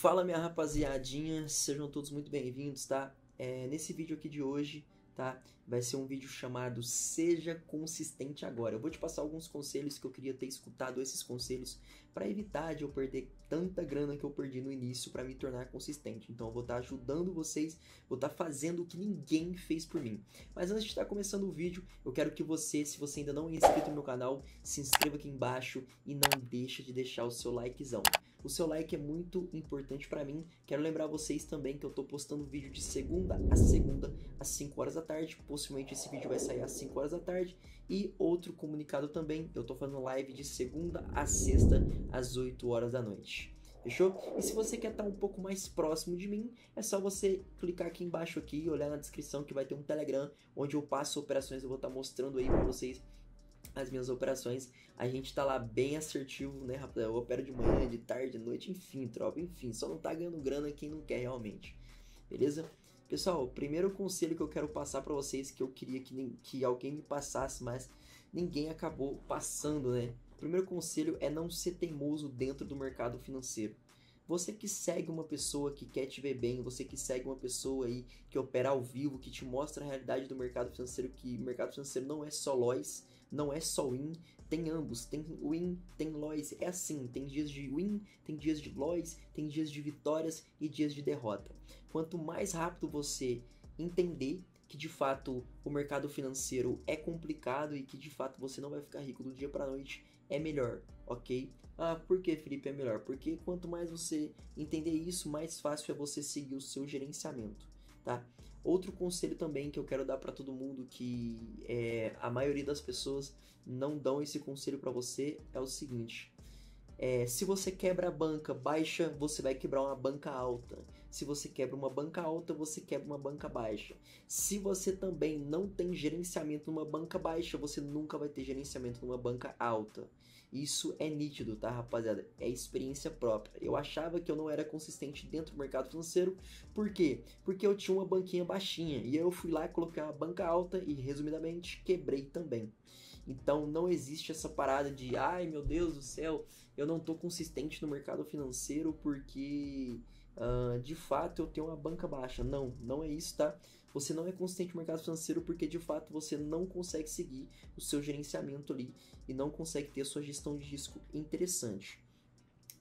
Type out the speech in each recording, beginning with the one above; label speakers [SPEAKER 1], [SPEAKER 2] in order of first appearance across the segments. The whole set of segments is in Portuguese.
[SPEAKER 1] Fala minha rapaziadinha, sejam todos muito bem-vindos, tá? É, nesse vídeo aqui de hoje, tá? Vai ser um vídeo chamado Seja Consistente Agora. Eu vou te passar alguns conselhos que eu queria ter escutado esses conselhos para evitar de eu perder tanta grana que eu perdi no início para me tornar consistente. Então eu vou estar tá ajudando vocês, vou estar tá fazendo o que ninguém fez por mim. Mas antes de estar tá começando o vídeo, eu quero que você, se você ainda não é inscrito no meu canal, se inscreva aqui embaixo e não deixa de deixar o seu likezão. O seu like é muito importante para mim. Quero lembrar vocês também que eu tô postando vídeo de segunda a segunda às 5 horas da tarde. Possivelmente esse vídeo vai sair às 5 horas da tarde. E outro comunicado também, eu tô fazendo live de segunda a sexta às 8 horas da noite. Fechou? E se você quer estar um pouco mais próximo de mim, é só você clicar aqui embaixo aqui, olhar na descrição que vai ter um Telegram onde eu passo operações, eu vou estar mostrando aí para vocês as minhas operações. A gente tá lá bem assertivo, né, rapaz? Eu opero de manhã, de tarde, de noite, enfim, tropa, enfim. Só não tá ganhando grana quem não quer realmente, beleza? Pessoal, o primeiro conselho que eu quero passar para vocês, que eu queria que, que alguém me passasse, mas ninguém acabou passando, né? O primeiro conselho é não ser teimoso dentro do mercado financeiro. Você que segue uma pessoa que quer te ver bem, você que segue uma pessoa aí que opera ao vivo, que te mostra a realidade do mercado financeiro, que o mercado financeiro não é só lois, não é só win, tem ambos, tem win, tem lois, é assim, tem dias de win, tem dias de lois, tem dias de vitórias e dias de derrota. Quanto mais rápido você entender que de fato o mercado financeiro é complicado e que de fato você não vai ficar rico do dia para noite, é melhor, ok? Ah, por que Felipe é melhor? Porque quanto mais você entender isso, mais fácil é você seguir o seu gerenciamento, tá? Outro conselho também que eu quero dar para todo mundo que é, a maioria das pessoas não dão esse conselho para você é o seguinte: é, se você quebra a banca baixa, você vai quebrar uma banca alta. Se você quebra uma banca alta, você quebra uma banca baixa. Se você também não tem gerenciamento numa banca baixa, você nunca vai ter gerenciamento numa banca alta. Isso é nítido, tá, rapaziada? É experiência própria. Eu achava que eu não era consistente dentro do mercado financeiro. Por quê? Porque eu tinha uma banquinha baixinha. E eu fui lá, e coloquei uma banca alta e, resumidamente, quebrei também. Então não existe essa parada de ai meu Deus do céu, eu não tô consistente no mercado financeiro porque uh, de fato eu tenho uma banca baixa. Não, não é isso, tá? Você não é consistente no mercado financeiro porque de fato você não consegue seguir o seu gerenciamento ali e não consegue ter a sua gestão de risco interessante.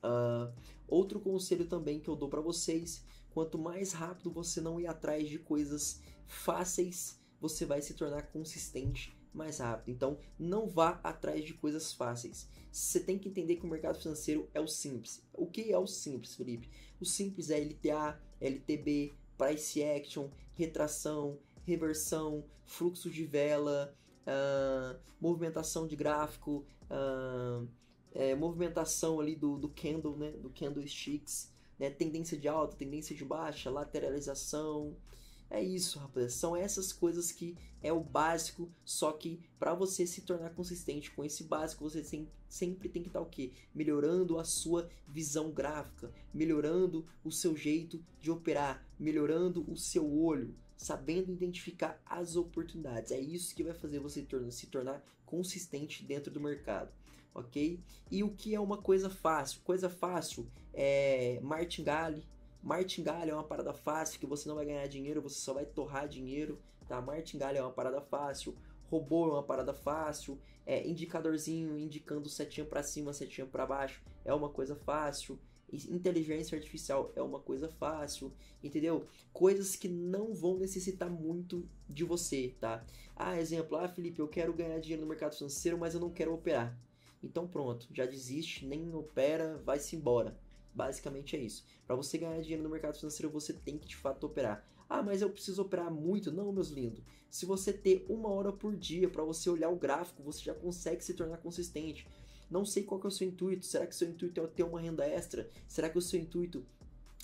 [SPEAKER 1] Uh, outro conselho também que eu dou para vocês: quanto mais rápido você não ir atrás de coisas fáceis, você vai se tornar consistente mais rápido. Então, não vá atrás de coisas fáceis. Você tem que entender que o mercado financeiro é o simples. O que é o simples, Felipe? O simples é LTA, LTB, price action, retração, reversão, fluxo de vela, uh, movimentação de gráfico, uh, é, movimentação ali do, do candle, né? Do candlesticks, né? Tendência de alta, tendência de baixa, lateralização. É isso, rapazes. São essas coisas que é o básico, só que para você se tornar consistente com esse básico, você sempre tem que estar tá, o quê? Melhorando a sua visão gráfica, melhorando o seu jeito de operar, melhorando o seu olho, sabendo identificar as oportunidades. É isso que vai fazer você se tornar consistente dentro do mercado, ok? E o que é uma coisa fácil? Coisa fácil é martingale, Martingale é uma parada fácil, que você não vai ganhar dinheiro, você só vai torrar dinheiro, tá? Martingale é uma parada fácil, robô é uma parada fácil, é indicadorzinho indicando setinha para cima, setinha para baixo, é uma coisa fácil. Inteligência artificial é uma coisa fácil, entendeu? Coisas que não vão necessitar muito de você, tá? Ah, exemplo, ah, Felipe, eu quero ganhar dinheiro no mercado financeiro, mas eu não quero operar. Então pronto, já desiste, nem opera, vai-se embora Basicamente é isso. Para você ganhar dinheiro no mercado financeiro, você tem que de fato operar. Ah, mas eu preciso operar muito? Não, meus lindos. Se você ter uma hora por dia para você olhar o gráfico, você já consegue se tornar consistente. Não sei qual é o seu intuito. Será que o seu intuito é ter uma renda extra? Será que o seu intuito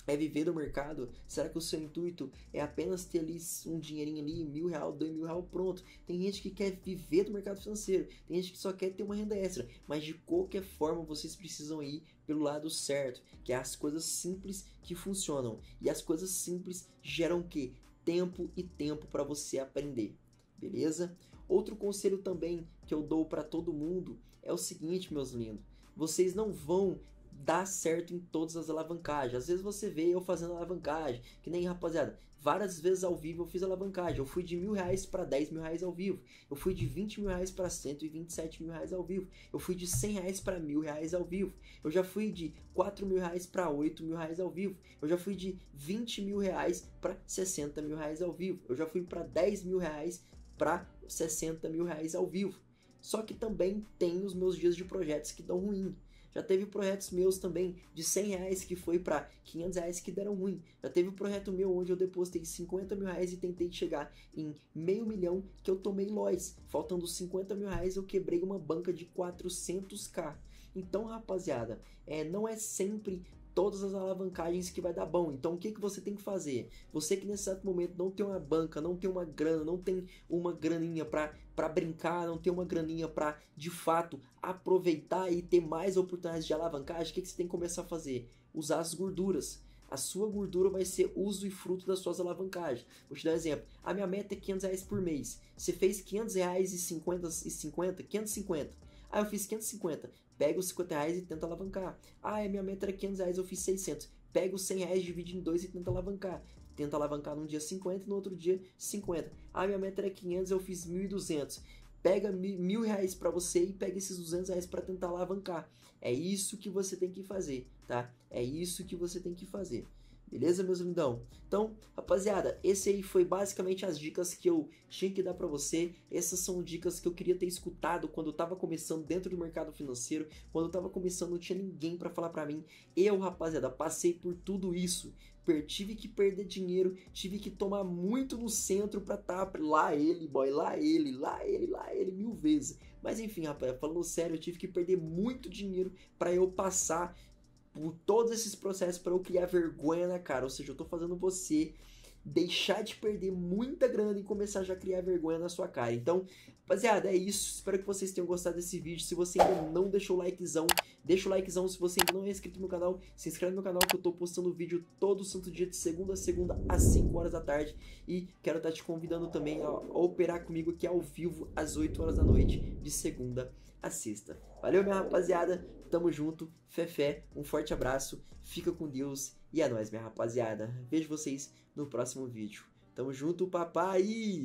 [SPEAKER 1] é viver do mercado? Será que o seu intuito é apenas ter ali um dinheirinho ali, mil real, dois mil real, pronto? Tem gente que quer viver do mercado financeiro, tem gente que só quer ter uma renda extra, mas de qualquer forma vocês precisam ir pelo lado certo, que é as coisas simples que funcionam. E as coisas simples geram o quê? Tempo e tempo para você aprender beleza? Outro conselho também que eu dou para todo mundo é o seguinte, meus lindos: vocês não vão dá certo em todas as alavancagens. Às vezes você vê eu fazendo alavancagem, que nem rapaziada, várias vezes ao vivo eu fiz alavancagem. Eu fui de mil reais para dez mil reais ao vivo. Eu fui de vinte mil reais para cento e vinte e sete mil reais ao vivo. Eu fui de cem reais para mil reais ao vivo. Eu já fui de quatro mil reais para oito mil reais ao vivo. Eu já fui de vinte mil reais para sessenta mil reais ao vivo. Eu já fui para dez mil reais para sessenta mil reais ao vivo. Só que também tem os meus dias de projetos que dão ruim. Já teve projetos meus também de 100 reais que foi para 500 reais que deram ruim. Já teve um projeto meu onde eu depositei 50 mil reais e tentei chegar em meio milhão que eu tomei lois. Faltando 50 mil reais eu quebrei uma banca de 400k. Então, rapaziada, é, não é sempre todas as alavancagens que vai dar bom. Então o que, que você tem que fazer? Você que nesse certo momento não tem uma banca, não tem uma grana, não tem uma graninha para brincar, não tem uma graninha para de fato aproveitar e ter mais oportunidades de alavancagem, o que, que você tem que começar a fazer? Usar as gorduras. A sua gordura vai ser uso e fruto das suas alavancagens. Vou te dar um exemplo. A minha meta é 500 reais por mês. Você fez 500 reais e 50, e 50, 550. Ah, eu fiz 550. Pega os 50 reais e tenta alavancar. Ah, minha meta era 500 reais, eu fiz 600. Pega os 100 reais, divide em dois e tenta alavancar. Tenta alavancar num dia 50 no outro dia 50. Ah, minha meta era 500, eu fiz 1.200 pega mil reais para você e pega esses 200 reais para tentar alavancar. É isso que você tem que fazer, tá? É isso que você tem que fazer. Beleza, meus lindão? Então, rapaziada, esse aí foi basicamente as dicas que eu tinha que dar para você. Essas são dicas que eu queria ter escutado quando eu tava começando dentro do mercado financeiro. Quando eu tava começando, não tinha ninguém para falar para mim. Eu, rapaziada, passei por tudo isso. tive que perder dinheiro, tive que tomar muito no centro pra tá lá ele, boy, lá ele, lá ele, lá ele mil vezes. Mas enfim, rapaz, falando sério, eu tive que perder muito dinheiro para eu passar por todos esses processos para eu criar vergonha na cara. Ou seja, eu tô fazendo você deixar de perder muita grana e começar já a criar vergonha na sua cara. Então, rapaziada, é isso. Espero que vocês tenham gostado desse vídeo. Se você ainda não deixou o likezão, deixa o likezão. Se você ainda não é inscrito no canal, se inscreve no canal que eu tô postando vídeo todo santo dia, de segunda a segunda, às 5 horas da tarde. E quero estar tá te convidando também a operar comigo aqui ao vivo, às 8 horas da noite, de segunda a sexta. Valeu, minha rapaziada. Tamo junto, Fefé, um forte abraço, fica com Deus e é nóis, minha rapaziada. Vejo vocês no próximo vídeo. Tamo junto, papai!